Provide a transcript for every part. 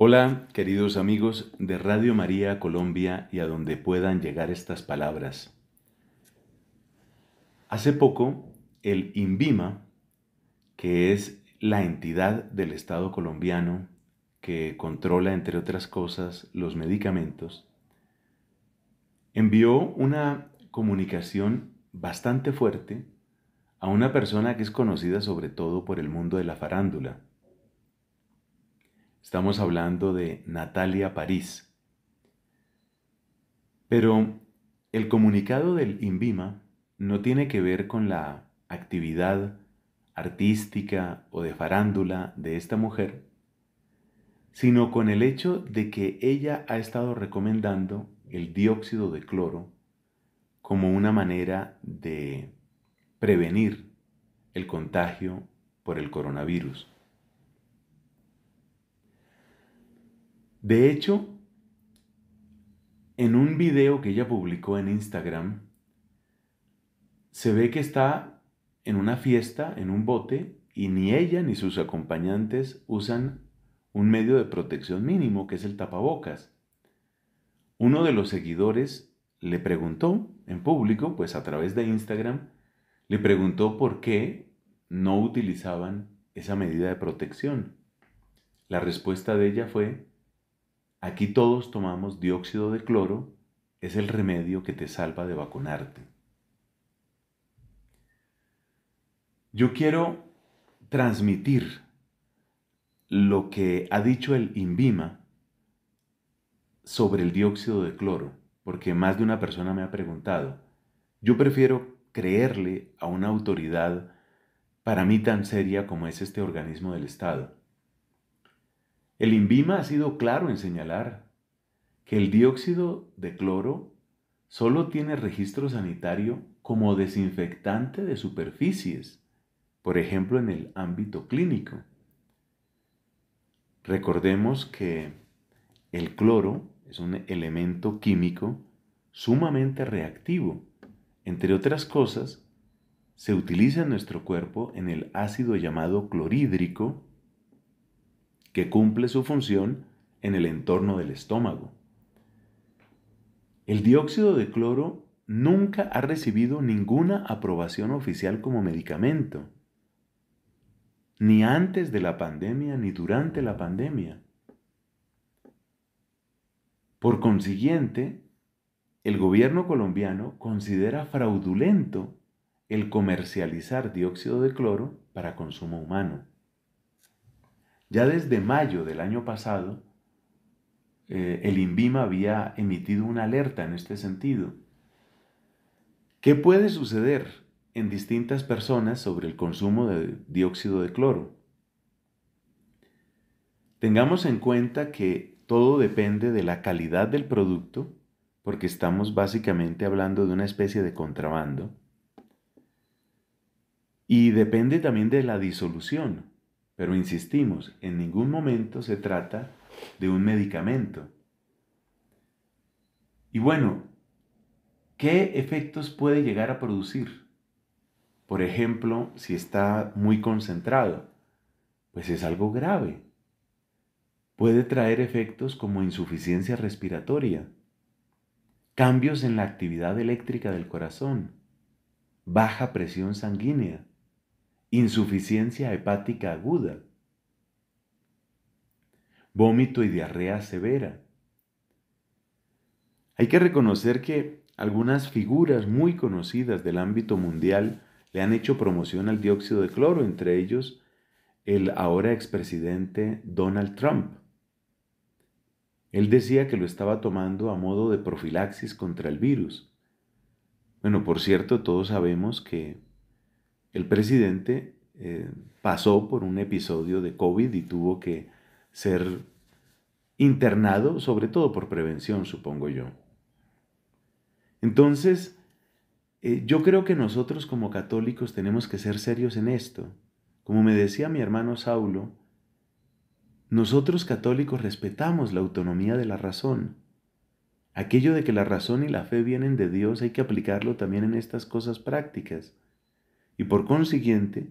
Hola, queridos amigos de Radio María Colombia y a donde puedan llegar estas palabras. Hace poco, el INVIMA, que es la entidad del Estado colombiano que controla, entre otras cosas, los medicamentos, envió una comunicación bastante fuerte a una persona que es conocida sobre todo por el mundo de la farándula, Estamos hablando de Natalia París. Pero el comunicado del INVIMA no tiene que ver con la actividad artística o de farándula de esta mujer, sino con el hecho de que ella ha estado recomendando el dióxido de cloro como una manera de prevenir el contagio por el coronavirus. De hecho, en un video que ella publicó en Instagram, se ve que está en una fiesta, en un bote, y ni ella ni sus acompañantes usan un medio de protección mínimo, que es el tapabocas. Uno de los seguidores le preguntó en público, pues a través de Instagram, le preguntó por qué no utilizaban esa medida de protección. La respuesta de ella fue Aquí todos tomamos dióxido de cloro, es el remedio que te salva de vacunarte. Yo quiero transmitir lo que ha dicho el INVIMA sobre el dióxido de cloro, porque más de una persona me ha preguntado, yo prefiero creerle a una autoridad para mí tan seria como es este organismo del Estado. El INVIMA ha sido claro en señalar que el dióxido de cloro solo tiene registro sanitario como desinfectante de superficies, por ejemplo en el ámbito clínico. Recordemos que el cloro es un elemento químico sumamente reactivo. Entre otras cosas, se utiliza en nuestro cuerpo en el ácido llamado clorhídrico que cumple su función en el entorno del estómago. El dióxido de cloro nunca ha recibido ninguna aprobación oficial como medicamento, ni antes de la pandemia ni durante la pandemia. Por consiguiente, el gobierno colombiano considera fraudulento el comercializar dióxido de cloro para consumo humano. Ya desde mayo del año pasado, eh, el INVIMA había emitido una alerta en este sentido. ¿Qué puede suceder en distintas personas sobre el consumo de dióxido de cloro? Tengamos en cuenta que todo depende de la calidad del producto, porque estamos básicamente hablando de una especie de contrabando, y depende también de la disolución. Pero insistimos, en ningún momento se trata de un medicamento. Y bueno, ¿qué efectos puede llegar a producir? Por ejemplo, si está muy concentrado, pues es algo grave. Puede traer efectos como insuficiencia respiratoria, cambios en la actividad eléctrica del corazón, baja presión sanguínea, insuficiencia hepática aguda, vómito y diarrea severa. Hay que reconocer que algunas figuras muy conocidas del ámbito mundial le han hecho promoción al dióxido de cloro, entre ellos el ahora expresidente Donald Trump. Él decía que lo estaba tomando a modo de profilaxis contra el virus. Bueno, por cierto, todos sabemos que el presidente eh, pasó por un episodio de COVID y tuvo que ser internado, sobre todo por prevención, supongo yo. Entonces, eh, yo creo que nosotros como católicos tenemos que ser serios en esto. Como me decía mi hermano Saulo, nosotros católicos respetamos la autonomía de la razón. Aquello de que la razón y la fe vienen de Dios hay que aplicarlo también en estas cosas prácticas y por consiguiente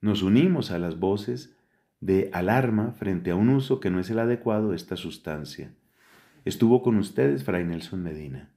nos unimos a las voces de alarma frente a un uso que no es el adecuado de esta sustancia. Estuvo con ustedes Fray Nelson Medina.